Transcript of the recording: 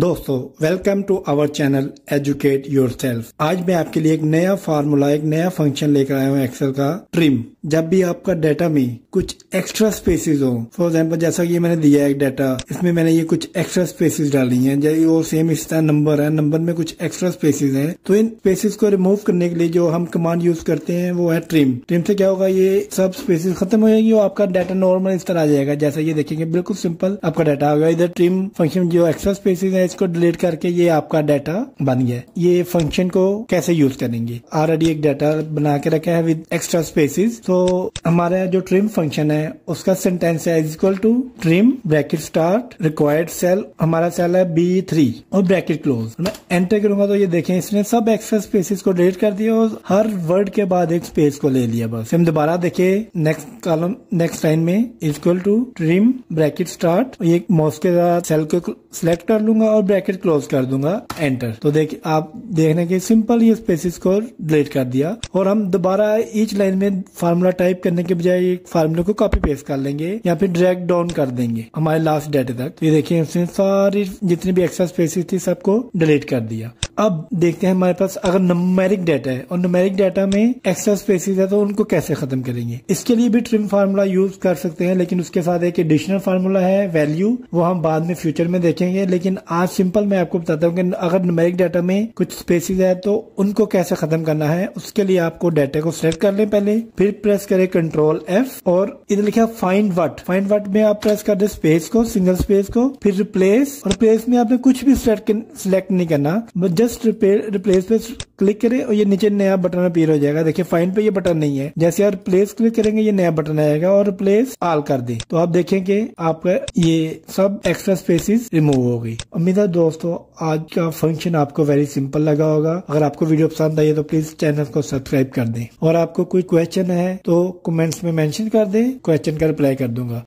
दोस्तों welcome to our channel educate yourself आज मैं आपके लिए एक नया फार्मूला एक नया फंक्शन लेकर आया हूँ एक्सेल का ट्रिम जब भी आपका डाटा में कुछ एक्स्ट्रा स्पेसिस हो फॉर एग्जाम्पल जैसा कि मैंने दिया है एक डाटा इसमें मैंने ये कुछ एक्स्ट्रा स्पेसिस डाली हैं जैसे वो सेम इस तरह नंबर है नंबर में कुछ एक्स्ट्रा स्पेसिस हैं तो इन स्पेसिस को रिमूव करने के लिए जो हम कमांड यूज करते हैं वो है ट्रिम ट्रिम से क्या होगा ये सब स्पेसिस खत्म हो जाएगी और आपका डाटा नॉर्मल इस तरह आ जाएगा जैसा ये देखेंगे बिल्कुल सिंपल आपका डाटा आ गया इधर ट्रिम फंक्शन जो एक्स्ट्रा स्पेसिस है इसको डिलीट करके ये आपका डाटा बन गया ये फंक्शन को कैसे यूज करेंगे ऑलरेडी एक डाटा बना के रखा है विद एक्स्ट्रा स्पेसिस तो तो हमारा जो ट्रिम फंक्शन है उसका सेंटेंस है is equal to trim bracket start required cell हमारा सेल है बी थ्री और ब्रैकेट क्लोज मैं एंटर करूंगा तो ये देखें इसने सब एक्सेस स्पेसिस को डिलीट कर दिया और हर वर्ड के बाद एक स्पेस को ले लिया बस हम दोबारा देखे नेक्स्ट कॉलम नेक्स्ट लाइन में is equal to trim bracket start ये माउस के साथ सेल को सिलेक्ट कर लूंगा और ब्रैकेट क्लोज कर दूंगा एंटर तो देखिए आप देखने के सिंपल ये स्पेसिस को डिलीट कर दिया और हम दोबारा ईच लाइन में फार्मूला टाइप करने के बजाय फार्मूले को कॉपी पेस्ट कर लेंगे या फिर ड्रैग डाउन कर देंगे हमारे लास्ट डेटे तक तो ये देखिए उसने सारी जितनी भी एक्स्ट्रा स्पेसिस थी सबको डिलीट कर दिया अब देखते हैं हमारे पास अगर नमेरिक डाटा है और नमेरिक डाटा में एक्स्ट्रा स्पेसिस है तो उनको कैसे खत्म करेंगे इसके लिए भी ट्रिम फार्मूला यूज कर सकते हैं लेकिन उसके साथ एक एडिशनल फार्मूला है वैल्यू वो हम बाद में फ्यूचर में देखेंगे लेकिन आज सिंपल मैं आपको बताता हूँ कि अगर नमेरिक डाटा में कुछ स्पेसिस है तो उनको कैसे खत्म करना है उसके लिए आपको डाटा को सिलेक्ट कर लें पहले फिर प्रेस करें कंट्रोल एफ और इधर लिखा find what find what may आप प्रेस कर दे स्पेस को सिंगल स्पेस को फिर रिप्लेस और रिप्लेस में आपने कुछ भी सिलेक्ट नहीं करना जस्ट जस्ट रिप्लेस पे क्लिक करें और ये नीचे नया बटन अपीयर हो जाएगा देखिए फाइन पे ये बटन नहीं है जैसे आप रिप्लेस क्लिक करेंगे ये नया बटन आएगा और रिप्लेस आल कर दे तो आप देखेंगे आपका ये सब एक्स्ट्रा स्पेसिस रिमूव हो गई उम्मीद है दोस्तों आज का फंक्शन आपको वेरी सिंपल लगा होगा अगर आपको वीडियो पसंद आई है तो प्लीज चैनल को सब्सक्राइब कर दें और आपको कोई क्वेश्चन है तो कमेंट्स में मेंशन कर दें क्वेश्चन का रिप्लाई कर दूंगा